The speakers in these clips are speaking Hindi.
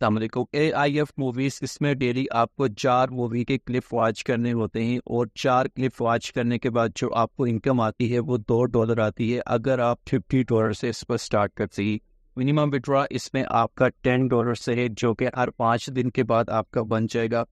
तमरे ए आई एफ मूवीज इसमें डेली आपको चार मूवी के क्लिप वॉच करने होते हैं और चार क्लिप वॉच करने के बाद जो आपको इनकम आती है वो दो डॉलर आती है अगर आप फिफ्टी डॉलर से इस पर स्टार्ट कर सकें मिनिमम विड्रॉ इसमें आपका टेन डॉलर से है जो कि हर पाँच दिन के बाद आपका बन जाएगा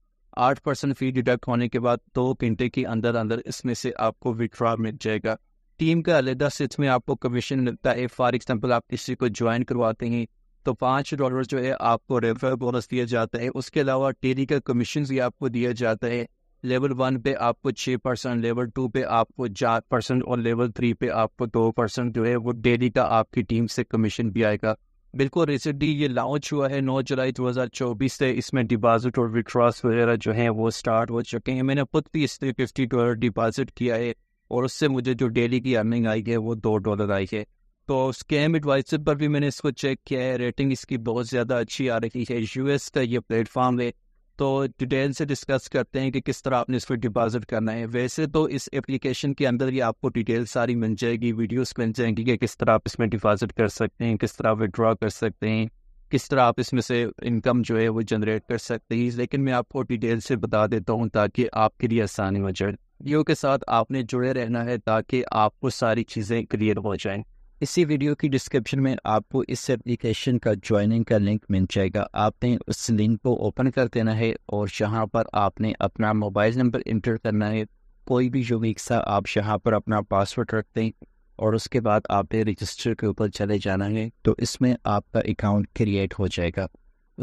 आठ परसेंट फी डिडक्ट होने के बाद दो घंटे के अंदर अंदर इसमें से आपको विड्रॉ मिल जाएगा टीम का अलहदा से इसमें आपको कमीशन मिलता है फॉर एग्जाम्पल आप किसी को ज्वाइन करवाते हैं तो पाँच डॉलर जो है आपको रेफर बोनस दिया जाता है उसके अलावा टेली का कमीशन भी आपको दिया जाता है लेवल वन पे आपको छः परसेंट लेवल टू पे आपको चार परसेंट और लेवल थ्री पे आपको दो परसेंट जो है वो डेली का आपकी टीम से कमीशन भी आएगा बिल्कुल रिसेंटली ये लॉन्च हुआ है नौ जुलाई 2024 से इसमें डिपॉजिट और विड्रॉस वगैरह जो है वो स्टार्ट हो चुके हैं मैंने खुद भी इससे फिफ्टी डॉलर डिपॉजिट किया है और उससे मुझे जो डेली की अर्निंग आई है वो दो डॉलर आई है तो स्कैम एडवाइजर पर भी मैंने इसको चेक किया है रेटिंग इसकी बहुत ज़्यादा अच्छी आ रही है यूएस का ये प्लेटफॉर्म है तो डिटेल से डिस्कस करते हैं कि किस तरह आपने इस पर डिपॉजिट करना है वैसे तो इस एप्लीकेशन के अंदर ही आपको डिटेल सारी मिल जाएगी वीडियोस मिल जाएंगी कि किस तरह आप इसमें डिपॉजिट कर सकते हैं किस तरह विड्रॉ कर सकते हैं किस तरह आप इसमें से इनकम जो है वो जनरेट कर सकते हैं लेकिन मैं आपको डिटेल से बता देता हूँ ताकि आपके लिए आसानी हो जाए वीडियो के साथ आपने जुड़े रहना है ताकि आपको सारी चीज़ें क्लियर हो जाएँ इसी वीडियो की डिस्क्रिप्शन में आपको इस एप्लीकेशन का ज्वाइनिंग का लिंक मिल जाएगा आपने उस लिंक को ओपन कर देना है और यहाँ पर आपने अपना मोबाइल नंबर इंटर करना है कोई भी जो सा आप यहाँ पर अपना पासवर्ड रख दें और उसके बाद आपने रजिस्टर के ऊपर चले जाना है तो इसमें आपका अकाउंट क्रिएट हो जाएगा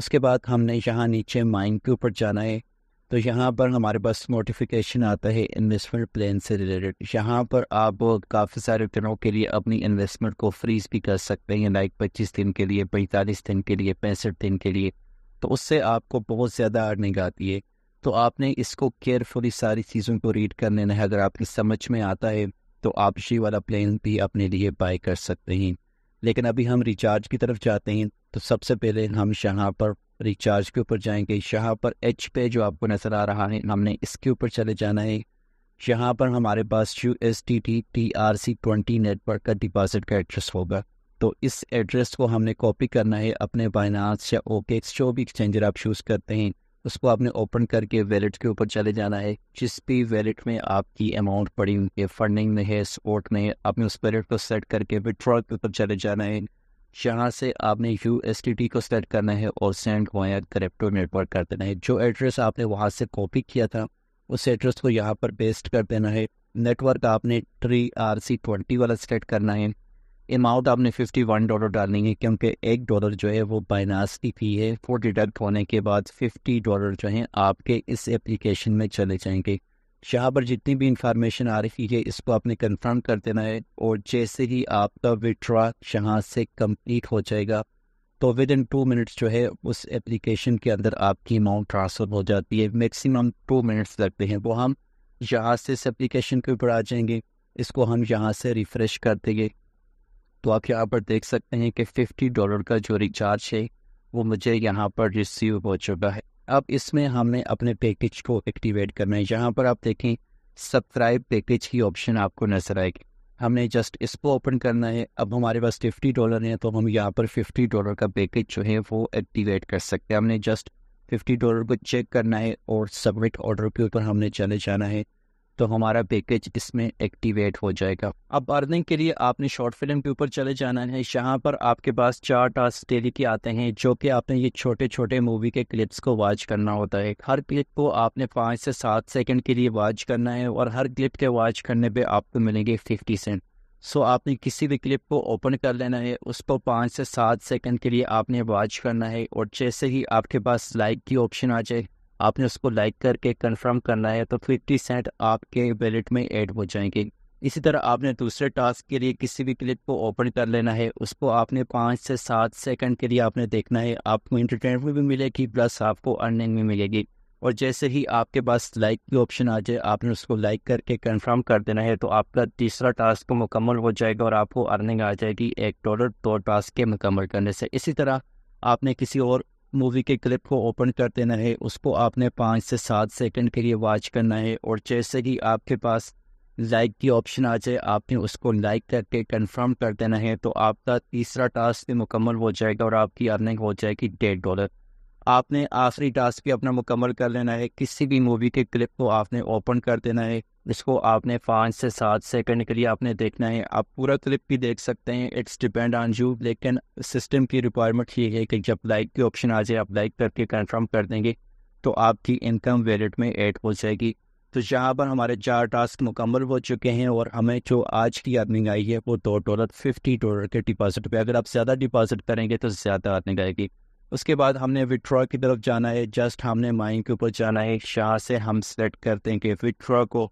उसके बाद हमने यहाँ नीचे माइंड के ऊपर जाना है तो यहाँ पर हमारे पास नोटिफिकेशन आता है इन्वेस्टमेंट प्लान से रिलेटेड यहाँ पर आप काफ़ी सारे दिनों के लिए अपनी इन्वेस्टमेंट को फ्रीज भी कर सकते हैं लाइक पच्चीस दिन के लिए पैंतालीस दिन के लिए पैंसठ दिन के लिए तो उससे आपको बहुत ज़्यादा अर्निंग आती है तो आपने इसको केयरफुली सारी चीज़ों को रीड कर लेना है अगर आपकी समझ में आता है तो आप शी वाला प्लान भी अपने लिए बाय कर सकते हैं लेकिन अभी हम रिचार्ज की तरफ जाते हैं तो सबसे पहले हम यहाँ पर रिचार्ज के ऊपर जाएंगे यहाँ पर एच पे जो आपको नज़र आ रहा है हमने इसके ऊपर चले जाना है यहाँ पर हमारे पास U S T T T R C twenty network का डिपॉजिट का एड्रेस होगा तो इस एड्रेस को हमने कॉपी करना है अपने बाइनास या ओके जो भी एक्सचेंजर आप चूज़ करते हैं उसको आपने ओपन करके वैलेट के ऊपर चले जाना है जिस भी वैलेट में आपकी अमाउंट पड़ी हुई है फंडिंग में है सपोर्ट में है आपने उस वैलेट को सेट करके विड्रॉल के ऊपर चले जाना है जहाँ से आपने यू एस टी टी को सेलेक्ट करना है और सेंड वाया करेप्टो नेटवर्क कर देना है जो एड्रेस आपने वहाँ से कॉपी किया था उस एड्रेस को यहाँ पर पेस्ट कर देना है नेटवर्क आपने ट्री आर सी ट्वेंटी वाला सेलेक्ट करना है अमाउंट आपने फिफ्टी वन डॉलर डालनी है क्योंकि एक डॉलर जो है वो बाइनास की फी है वो डिडक्ट होने के बाद फिफ्टी डॉलर जो है आपके इस एप्लीकेशन में चले जाएंगे यहाँ पर जितनी भी इंफॉर्मेशन आ रही है इसको आपने कंफर्म कर देना है और जैसे ही आपका विड्रा यहाँ से कंप्लीट हो जाएगा तो विद इन टू मिनट्स जो है उस एप्लीकेशन के अंदर आपकी अमाउंट ट्रांसफ़र हो जाती है मैक्सिमम टू मिनट्स लगते हैं वो हम यहाँ से इस एप्लीकेशन के ऊपर आ जाएंगे इसको हम यहाँ से रिफ़्रेश कर देंगे तो आप यहाँ पर देख सकते हैं कि फिफ्टी डॉलर का जो रिचार्ज है वो मुझे यहाँ पर रिसीव हो चुका है अब इसमें हमने अपने पैकेज को एक्टिवेट करना है यहाँ पर आप देखें सब्सक्राइब पैकेज की ऑप्शन आपको नजर आएगी हमने जस्ट इसको ओपन करना है अब हमारे पास फिफ्टी डॉलर है तो हम यहाँ पर फिफ्टी डॉलर का पैकेज जो है वो एक्टिवेट कर सकते हैं हमने जस्ट फिफ्टी डॉलर को चेक करना है और सबमिट ऑर्डर के ऊपर हमने चले जाना है तो हमारा पैकेज इसमें एक्टिवेट हो जाएगा अब अर्निंग के लिए आपने शॉर्ट फिल्म के ऊपर चले जाना है यहाँ पर आपके पास चार टास्क डेली के आते हैं जो कि आपने ये छोटे छोटे मूवी के क्लिप्स को वॉच करना होता है हर क्लिप को आपने पाँच से सात सेकंड के लिए वॉच करना है और हर क्लिप के वॉच करने पर आपको मिलेंगे फिफ्टी सेंट सो आपने किसी भी क्लिप को ओपन कर लेना है उसको पाँच से सात सेकंड के लिए आपने वॉच करना है और जैसे ही आपके पास लाइक की ऑप्शन आ जाए आपने उसको लाइक करके कंफर्म करना है तो फिफ्टी सेंट आपके वैलेट में ऐड हो जाएंगे इसी तरह आपने दूसरे टास्क के लिए किसी भी क्लिप को ओपन कर लेना है उसको आपने पाँच से सात सेकंड के लिए आपने देखना है आपको इंटरटेनमेंट भी मिलेगी प्लस आपको अर्निंग भी मिलेगी और जैसे ही आपके पास लाइक की ऑप्शन आ जाए आपने उसको लाइक करके कंफर्म कर देना है तो आपका तीसरा टास्क मुकम्मल हो जाएगा और आपको अर्निंग आ जाएगी एक डॉलर दो टास्क के मुकम्मल करने से इसी तरह आपने किसी और मूवी के क्लिप को ओपन कर देना है उसको आपने पाँच से सात सेकंड के लिए वॉच करना है और जैसे ही आपके पास लाइक की ऑप्शन आ जाए आपने उसको लाइक करके कंफर्म कर देना है तो आपका तीसरा टास्क भी मुकम्मल हो जाएगा और आपकी अर्निंग हो जाएगी डेढ़ डॉलर आपने आखिरी टास्क भी अपना मुकम्मल कर लेना है किसी भी मूवी के क्लिप को आपने ओपन कर देना है इसको आपने पाँच से सात सेकंड के लिए आपने देखना है आप पूरा क्लिप भी देख सकते हैं इट्स डिपेंड ऑन यू लेकिन सिस्टम की रिक्वायरमेंट ये है कि जब लाइक के ऑप्शन आ जाए आप लाइक करके कन्फर्म कर देंगे तो आपकी इनकम वैलेट में ऐड हो जाएगी तो यहाँ पर हमारे चार टास्क मुकम्मल हो चुके हैं और हमें जो आज की अर्निंग आई है वो दो डॉलर फिफ्टी डॉलर के डिपॉजिट पे अगर आप ज़्यादा डिपॉजिट करेंगे तो ज़्यादा अर्निंग आएगी उसके बाद हमने विथड्रॉ की तरफ जाना है जस्ट हमने माइन के ऊपर जाना है शाह से हम सेलेक्ट करते हैं कि विथड्रॉ को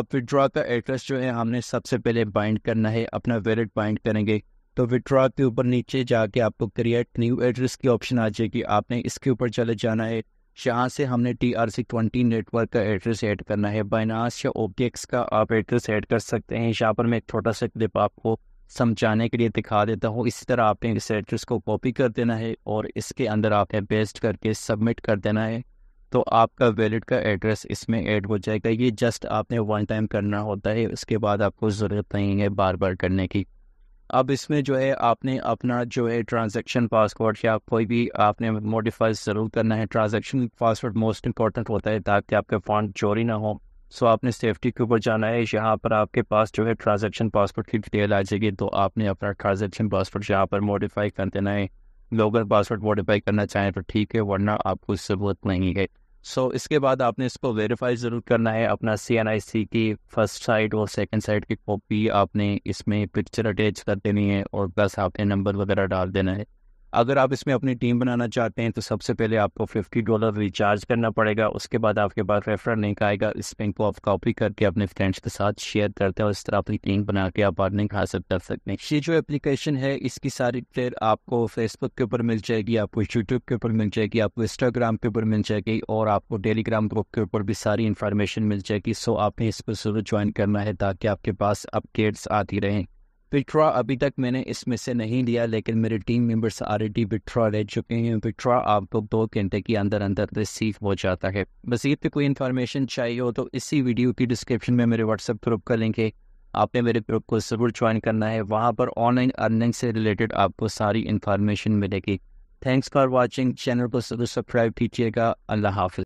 अब विड्रॉ का एड्रेस जो है हमने सबसे पहले बाइंड करना है अपना वेलेट बाइंड करेंगे तो विड्रॉ के ऊपर नीचे जाके आपको क्रिएट न्यू एड्रेस की ऑप्शन आ जाएगी आपने इसके ऊपर चले जाना है शाह से हमने T R C twenty network का एड्रेस ऐड करना है बाइनास या ओपीएक्स का आप एड्रेस ऐड कर सकते हैं यहाँ पर मैं एक छोटा सा क्लिप आपको समझाने के लिए दिखा देता हूँ इसी तरह आपने रिसर्चर्स को कॉपी कर देना है और इसके अंदर आपने पेस्ट करके सबमिट कर देना है तो आपका वैलिड का एड्रेस इसमें ऐड हो जाएगा ये जस्ट आपने वन टाइम करना होता है उसके बाद आपको ज़रूरत नहीं है बार बार करने की अब इसमें जो है आपने अपना जो है ट्रांजेक्शन पासवर्ड या कोई भी आपने मॉडिफाई ज़रूर करना है ट्रांजेक्शन पासवर्ड मोस्ट इंपॉर्टेंट होता है ताकि आपके फंड चोरी ना हो सो आपने सेफ्टी के ऊपर जाना है यहाँ पर आपके पास जो है ट्रांजेक्शन पासवर्ड की डिटेल आ जाएगी तो आपने अपना ट्रांजेक्शन पासवर्ड यहाँ पर मॉडिफाई कर देना है लोगल पासवर्ड मॉडिफाई करना चाहें तो ठीक है वरना आपको ज़रूरत नहीं है सो so, इसके बाद आपने इसको वेरीफाई ज़रूर करना है अपना सी एन आई सी की फर्स्ट साइड और सेकंड साइड की कॉपी आपने इसमें पिक्चर अटैच कर देनी है और प्लस आपने नंबर वगैरह डाल देना है अगर आप इसमें अपनी टीम बनाना चाहते हैं तो सबसे पहले आपको फिफ्टी डॉलर रिचार्ज करना पड़ेगा उसके बाद आपके पास रेफर लिंक आएगा इस लिंक को आप कॉपी करके अपने फ्रेंड्स के साथ शेयर करते हैं और इस तरह अपनी टीम बना के आप अर्निंग हासिल कर सकते हैं ये जो एप्लीकेशन है इसकी सारी डिटेल आपको फेसबुक के ऊपर मिल जाएगी आपको यूट्यूब के ऊपर मिल जाएगी आपको इंस्टाग्राम के ऊपर मिल जाएगी और आपको टेलीग्राम ग्रुप के ऊपर भी सारी इन्फॉर्मेशन मिल जाएगी सो आपने इस पर जरूर ज्वाइन करना है ताकि आपके पास अपडेट्स आती रहें पिट्रा अभी तक मैंने इसमें से नहीं लिया लेकिन मेरे टीम मेंबर्स ऑलरेडी विथड्रॉ ले चुके हैं पिट्रा आपको दो घंटे के अंदर अंदर रिसीव हो जाता है मजीद पर तो कोई इन्फॉर्मेशन चाहिए हो तो इसी वीडियो की डिस्क्रिप्शन में मेरे व्हाट्सएप ग्रुप का लिंक है आपने मेरे ग्रुप को ज़रूर ज्वाइन करना है वहाँ पर ऑनलाइन अर्निंग से रिलेटेड आपको सारी इन्फॉर्मेशन मिलेगी थैंक्स फॉर वॉचिंग चैनल को जरूर सब्सक्राइब कीजिएगा अल्लाह हाफि